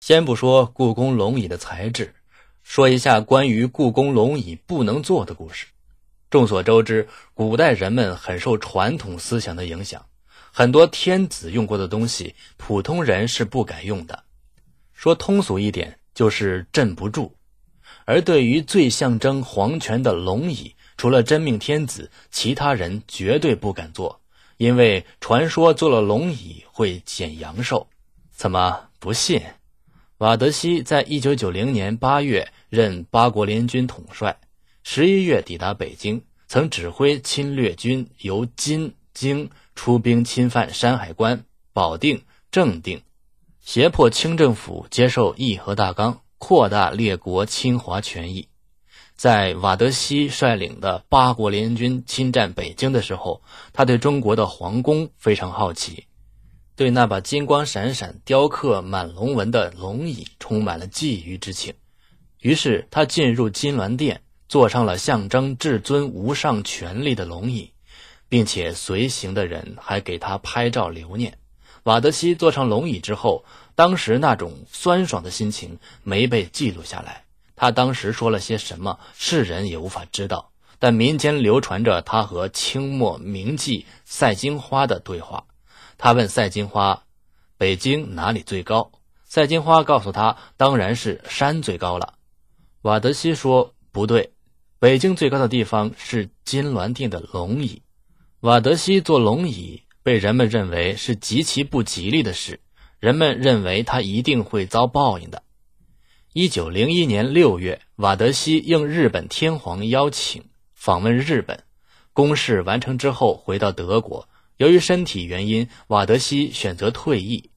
先不说故宫龙椅的材质，说一下关于故宫龙椅不能坐的故事。众所周知，古代人们很受传统思想的影响，很多天子用过的东西，普通人是不敢用的。说通俗一点，就是镇不住。而对于最象征皇权的龙椅，除了真命天子，其他人绝对不敢坐，因为传说坐了龙椅会减阳寿。怎么不信？瓦德西在一九九零年八月任八国联军统帅，十一月抵达北京，曾指挥侵略军由津京出兵侵犯山海关、保定、正定，胁迫清政府接受《议和大纲》，扩大列国侵华权益。在瓦德西率领的八国联军侵占北京的时候，他对中国的皇宫非常好奇。对那把金光闪闪、雕刻满龙纹的龙椅充满了觊觎之情，于是他进入金銮殿，坐上了象征至尊无上权力的龙椅，并且随行的人还给他拍照留念。瓦德西坐上龙椅之后，当时那种酸爽的心情没被记录下来，他当时说了些什么，世人也无法知道。但民间流传着他和清末名妓赛金花的对话。他问赛金花：“北京哪里最高？”赛金花告诉他：“当然是山最高了。”瓦德西说：“不对，北京最高的地方是金銮殿的龙椅。”瓦德西坐龙椅被人们认为是极其不吉利的事，人们认为他一定会遭报应的。一九零一年六月，瓦德西应日本天皇邀请访问日本，公事完成之后回到德国。由于身体原因，瓦德西选择退役。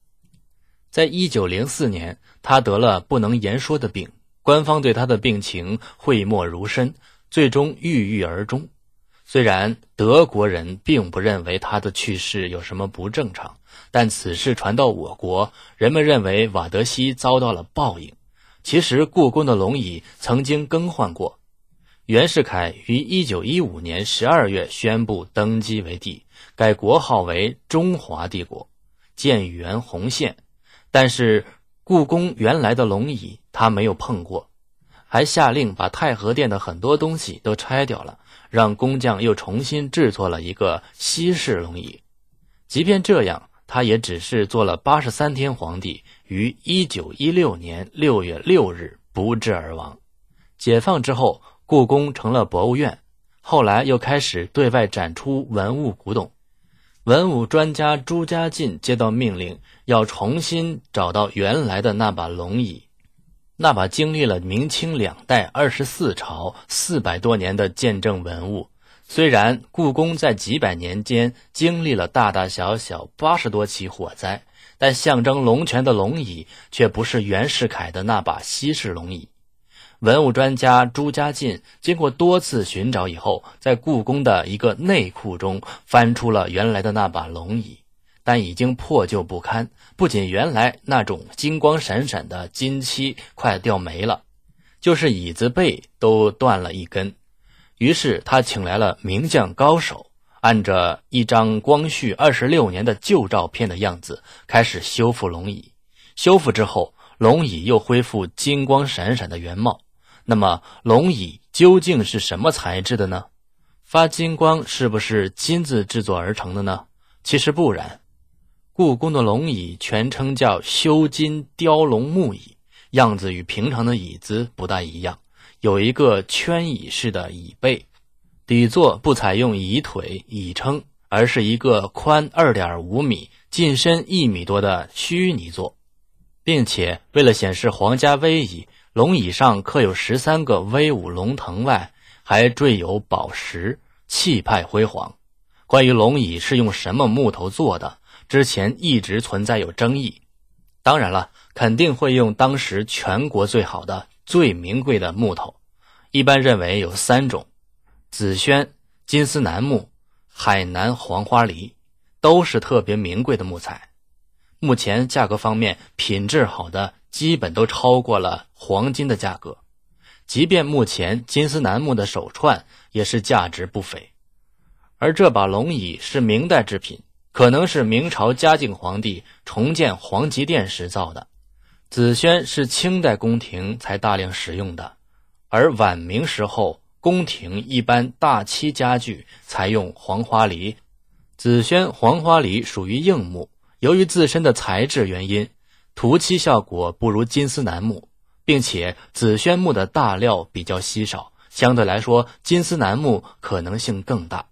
在一九零四年，他得了不能言说的病，官方对他的病情讳莫如深，最终郁郁而终。虽然德国人并不认为他的去世有什么不正常，但此事传到我国，人们认为瓦德西遭到了报应。其实，故宫的龙椅曾经更换过。袁世凯于一九一五年十二月宣布登基为帝，改国号为中华帝国，建元洪宪。但是，故宫原来的龙椅他没有碰过，还下令把太和殿的很多东西都拆掉了，让工匠又重新制作了一个西式龙椅。即便这样，他也只是做了八十三天皇帝，于一九一六年六月六日不治而亡。解放之后。故宫成了博物院，后来又开始对外展出文物古董。文物专家朱家进接到命令，要重新找到原来的那把龙椅。那把经历了明清两代二十四朝四百多年的见证文物，虽然故宫在几百年间经历了大大小小八十多起火灾，但象征龙泉的龙椅却不是袁世凯的那把西式龙椅。文物专家朱家进经过多次寻找以后，在故宫的一个内库中翻出了原来的那把龙椅，但已经破旧不堪。不仅原来那种金光闪闪的金漆快掉没了，就是椅子背都断了一根。于是他请来了名匠高手，按着一张光绪二十六年的旧照片的样子开始修复龙椅。修复之后，龙椅又恢复金光闪闪的原貌。那么，龙椅究竟是什么材质的呢？发金光是不是金子制作而成的呢？其实不然，故宫的龙椅全称叫“修金雕龙木椅”，样子与平常的椅子不大一样，有一个圈椅式的椅背，底座不采用椅腿、椅撑，而是一个宽二点五米、近深一米多的虚拟座，并且为了显示皇家威仪。龙椅上刻有十三个威武龙腾，外还缀有宝石，气派辉煌。关于龙椅是用什么木头做的，之前一直存在有争议。当然了，肯定会用当时全国最好的、最名贵的木头。一般认为有三种：紫萱、金丝楠木、海南黄花梨，都是特别名贵的木材。目前价格方面，品质好的。基本都超过了黄金的价格，即便目前金丝楠木的手串也是价值不菲。而这把龙椅是明代制品，可能是明朝嘉靖皇帝重建皇极殿时造的。紫萱是清代宫廷才大量使用的，而晚明时候宫廷一般大漆家具才用黄花梨。紫萱黄花梨属于硬木，由于自身的材质原因。涂漆效果不如金丝楠木，并且紫萱木的大料比较稀少，相对来说金丝楠木可能性更大。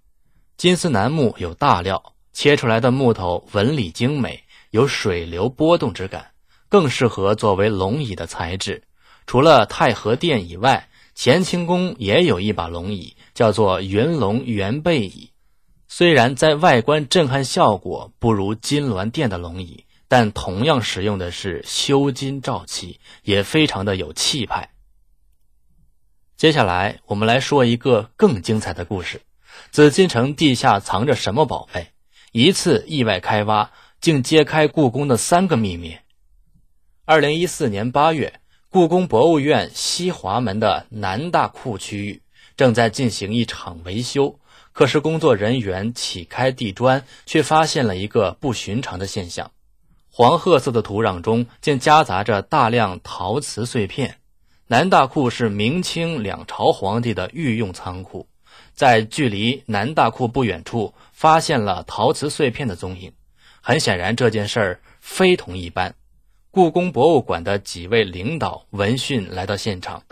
金丝楠木有大料，切出来的木头纹理精美，有水流波动之感，更适合作为龙椅的材质。除了太和殿以外，乾清宫也有一把龙椅，叫做云龙圆背椅，虽然在外观震撼效果不如金銮殿的龙椅。但同样使用的是修金罩器，也非常的有气派。接下来我们来说一个更精彩的故事：紫禁城地下藏着什么宝贝？一次意外开挖，竟揭开故宫的三个秘密。二零一四年八月，故宫博物院西华门的南大库区域正在进行一场维修，可是工作人员起开地砖，却发现了一个不寻常的现象。黄褐色的土壤中，竟夹杂着大量陶瓷碎片。南大库是明清两朝皇帝的御用仓库，在距离南大库不远处，发现了陶瓷碎片的踪影。很显然，这件事儿非同一般。故宫博物馆的几位领导闻讯来到现场，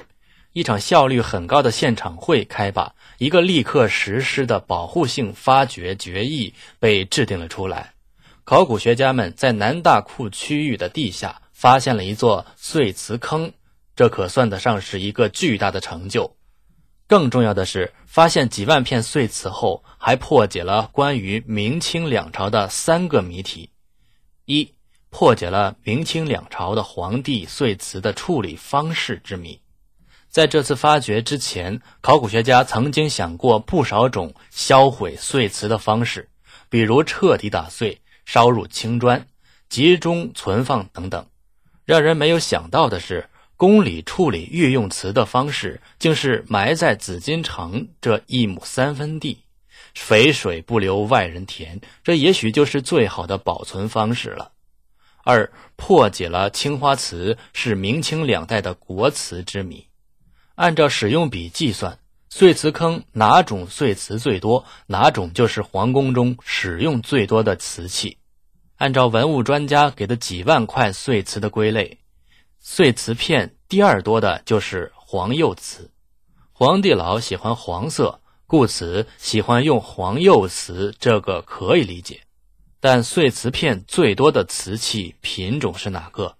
一场效率很高的现场会开罢，一个立刻实施的保护性发掘决议被制定了出来。考古学家们在南大库区域的地下发现了一座碎瓷坑，这可算得上是一个巨大的成就。更重要的是，发现几万片碎瓷后，还破解了关于明清两朝的三个谜题：一、破解了明清两朝的皇帝碎瓷的处理方式之谜。在这次发掘之前，考古学家曾经想过不少种销毁碎瓷的方式，比如彻底打碎。烧入青砖，集中存放等等，让人没有想到的是，宫里处理御用瓷的方式竟是埋在紫禁城这一亩三分地，肥水不流外人田，这也许就是最好的保存方式了。二，破解了青花瓷是明清两代的国瓷之谜，按照使用比计算。碎瓷坑哪种碎瓷最多？哪种就是皇宫中使用最多的瓷器。按照文物专家给的几万块碎瓷的归类，碎瓷片第二多的就是黄釉瓷。皇帝老喜欢黄色，故此喜欢用黄釉瓷，这个可以理解。但碎瓷片最多的瓷器品种是哪个？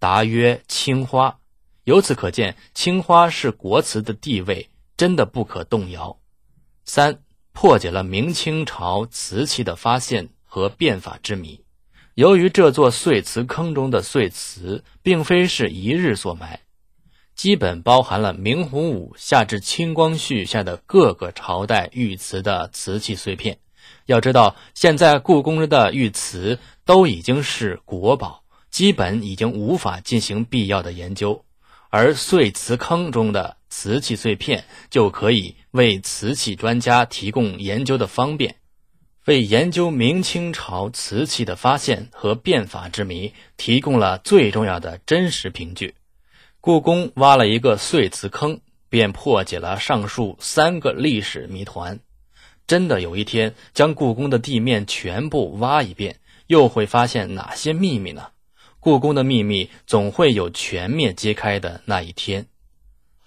答曰青花。由此可见，青花是国瓷的地位。真的不可动摇。三，破解了明清朝瓷器的发现和变法之谜。由于这座碎瓷坑中的碎瓷并非是一日所埋，基本包含了明洪武下至清光绪下的各个朝代御瓷的瓷器碎片。要知道，现在故宫的御瓷都已经是国宝，基本已经无法进行必要的研究，而碎瓷坑中的。瓷器碎片就可以为瓷器专家提供研究的方便，为研究明清朝瓷器的发现和变法之谜提供了最重要的真实凭据。故宫挖了一个碎瓷坑，便破解了上述三个历史谜团。真的有一天将故宫的地面全部挖一遍，又会发现哪些秘密呢？故宫的秘密总会有全面揭开的那一天。